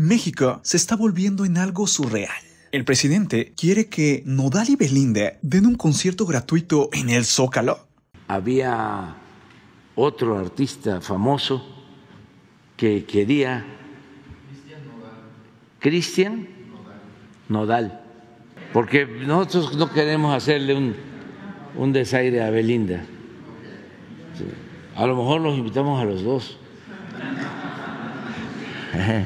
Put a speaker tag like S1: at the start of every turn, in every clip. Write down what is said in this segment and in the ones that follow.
S1: México se está volviendo en algo surreal. El presidente quiere que Nodal y Belinda den un concierto gratuito en el Zócalo. Había otro artista famoso que quería... Cristian Nodal. Porque nosotros no queremos hacerle un, un desaire a Belinda. A lo mejor los invitamos a los dos. Eh.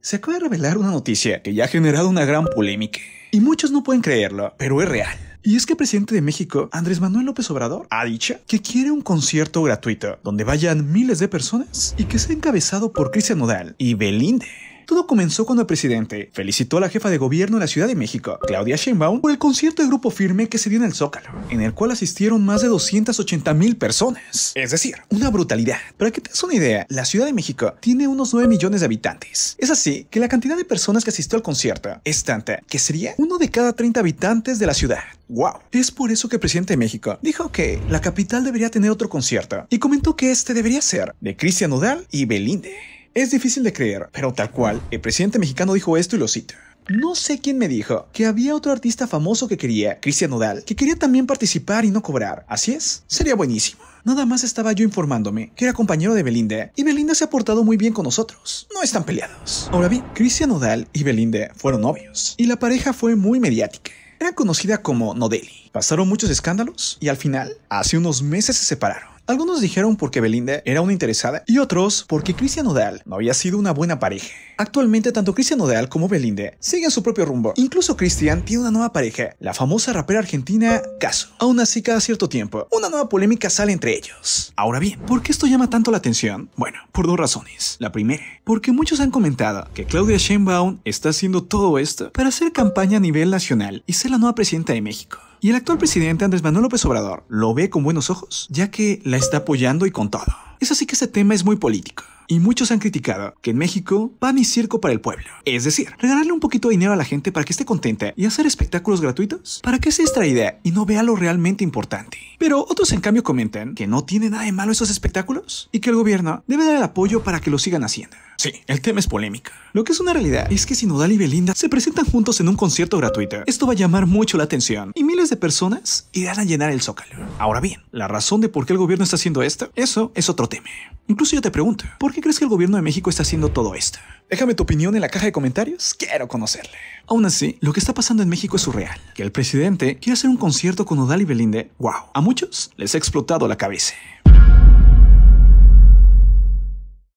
S1: Se acaba de revelar una noticia que ya ha generado una gran polémica. Y muchos no pueden creerlo, pero es real. Y es que el presidente de México, Andrés Manuel López Obrador, ha dicho que quiere un concierto gratuito donde vayan miles de personas y que sea encabezado por Cristian Nodal y Belinde. Todo comenzó cuando el presidente felicitó a la jefa de gobierno de la Ciudad de México, Claudia Sheinbaum, por el concierto de Grupo Firme que se dio en el Zócalo, en el cual asistieron más de 280 mil personas. Es decir, una brutalidad. Para que te des una idea, la Ciudad de México tiene unos 9 millones de habitantes. Es así que la cantidad de personas que asistió al concierto es tanta que sería uno de cada 30 habitantes de la ciudad. ¡Wow! Es por eso que el presidente de México dijo que la capital debería tener otro concierto y comentó que este debería ser de Cristian Nodal y Belinde. Es difícil de creer, pero tal cual, el presidente mexicano dijo esto y lo cita. No sé quién me dijo que había otro artista famoso que quería, Cristian Nodal, que quería también participar y no cobrar. Así es, sería buenísimo. Nada más estaba yo informándome que era compañero de Belinda y Belinda se ha portado muy bien con nosotros. No están peleados. Ahora bien, Cristian Nodal y Belinda fueron novios y la pareja fue muy mediática. Era conocida como Nodeli. Pasaron muchos escándalos y al final, hace unos meses se separaron. Algunos dijeron porque Belinda era una interesada y otros porque Cristian Odal no había sido una buena pareja. Actualmente tanto Cristian Odal como Belinda siguen su propio rumbo. Incluso Cristian tiene una nueva pareja, la famosa rapera argentina Caso. Aún así cada cierto tiempo, una nueva polémica sale entre ellos. Ahora bien, ¿por qué esto llama tanto la atención? Bueno, por dos razones. La primera, porque muchos han comentado que Claudia Sheinbaum está haciendo todo esto para hacer campaña a nivel nacional y ser la nueva presidenta de México. Y el actual presidente Andrés Manuel López Obrador lo ve con buenos ojos, ya que la está apoyando y con todo. Es así que este tema es muy político. Y muchos han criticado que en México Van y circo para el pueblo. Es decir, regalarle un poquito de dinero a la gente para que esté contenta y hacer espectáculos gratuitos para que se idea... y no vea lo realmente importante. Pero otros en cambio comentan que no tiene nada de malo esos espectáculos y que el gobierno debe dar el apoyo para que lo sigan haciendo. Sí, el tema es polémico... Lo que es una realidad es que si Nodal y Belinda se presentan juntos en un concierto gratuito, esto va a llamar mucho la atención de personas irán a llenar el zócalo. Ahora bien, la razón de por qué el gobierno está haciendo esto, eso es otro tema. Incluso yo te pregunto, ¿por qué crees que el gobierno de México está haciendo todo esto? Déjame tu opinión en la caja de comentarios, quiero conocerle. Aún así, lo que está pasando en México es surreal. Que el presidente quiere hacer un concierto con Odal y Belinde, wow, a muchos les ha explotado la cabeza.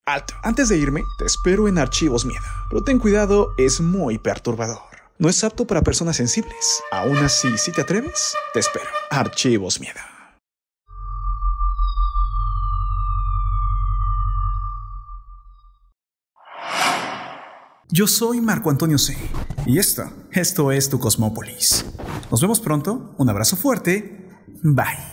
S1: Alto, antes de irme, te espero en Archivos Miedo, pero ten cuidado, es muy perturbador. No es apto para personas sensibles. Aún así, si te atreves, te espero. Archivos Miedo. Yo soy Marco Antonio C. Y esto, esto es tu Cosmópolis. Nos vemos pronto, un abrazo fuerte, bye.